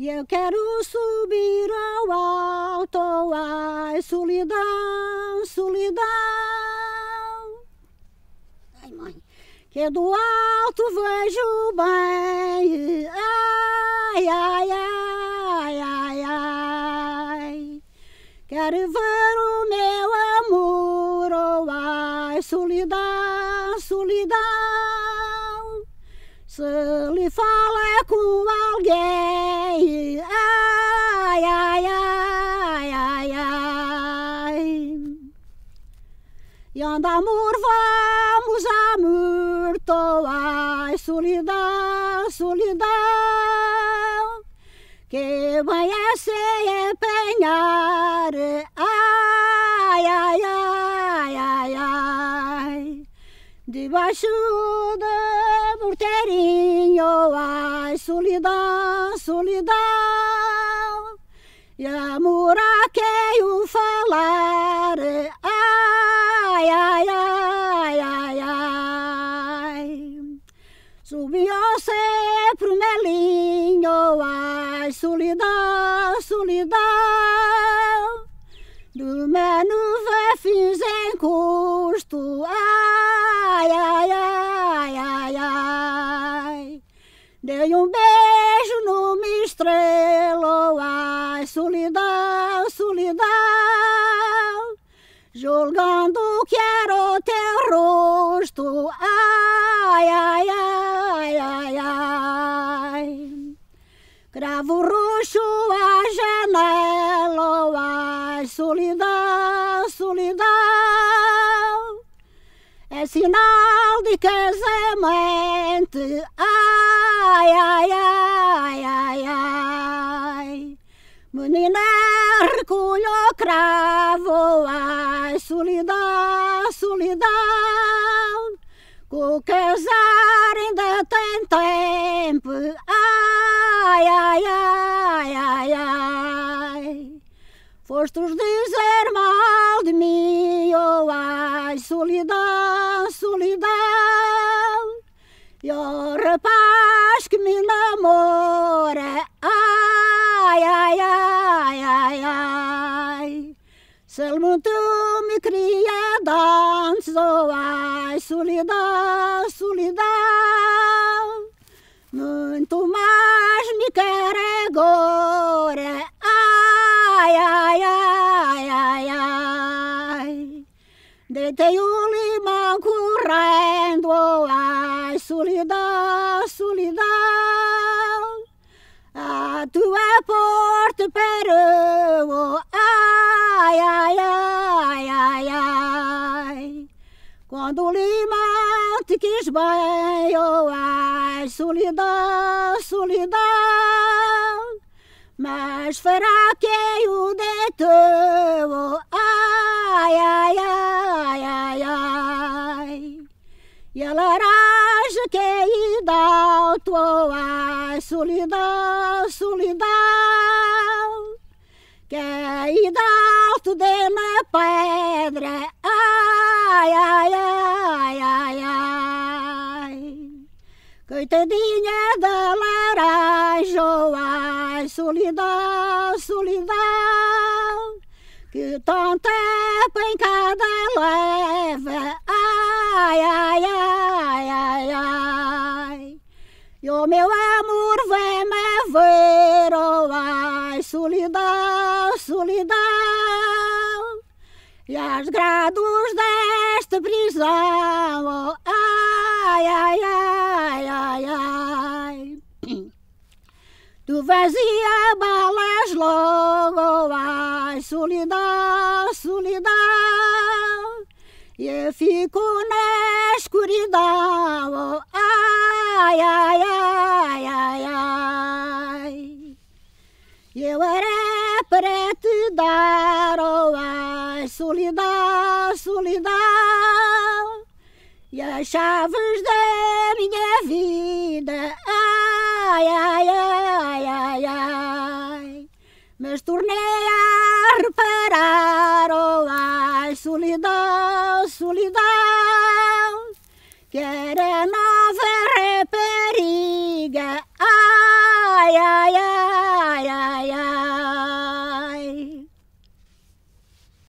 E eu quero subir ao alto, ai, solidão, solidão. Ai, mãe, que do alto vejo bem, ai, ai, ai, ai, ai. Quero ver o meu amor, oh, ai, solidão, solidão. Se lhe fala com alguém. Quando amor vamos, amor, tô solidão, solidão. Que vai a se empenhar, ai, ai, ai, ai, ai. Debaixo do morteirinho, ai, solidão, solidão. E amor a quem o falar. solidão, solidão do manuvafins em custo. Ai, ai, ai, ai, ai. Dei um beijo numa estrelo Ai, solidão, solidão. Julgando que era Cravo roxo a janela, ai solidão, solidão. É sinal de casamento, ai, ai, ai, ai, ai. Menina recolho cravo, ai solidão, solidão. Com o casar ainda tem tempo, Gostos dizer mal de mim, oh ai, solidão, solidão. E oh rapaz que me namora, ai, ai, ai, ai, ai. Se ele muito me cria dançar, oh ai, solidão, solidão. Deitei o limão correndo, ai, solidão, solidão. A tua porta parou, ai, ai, ai, ai, ai. Quando o limão te quis bem, oh, ai, solidão, solidão. Mas fará que eu deitei, oh, Tu a solidão, solidão. Que é alto de uma pedra, ai, ai, ai, ai, ai. Coitadinha da laranja, ai, solidão, solidão. Que tanto tempo em cada leve, ai, ai, ai. Silveiro, ai, solidão, solidão, e as grados desta prisão, oh, ai, ai, ai, ai, ai. Tu vazia balas logo, ai, solidão, solidão, e eu fico na escuridão, oh, ai, ai, ai. Eu era para te dar, oh, ai, solidão, solidão. E as chaves da minha vida, ai, ai, ai, ai, ai. Mas tornei a reparar, oh, ai, solidão, solidão. Que era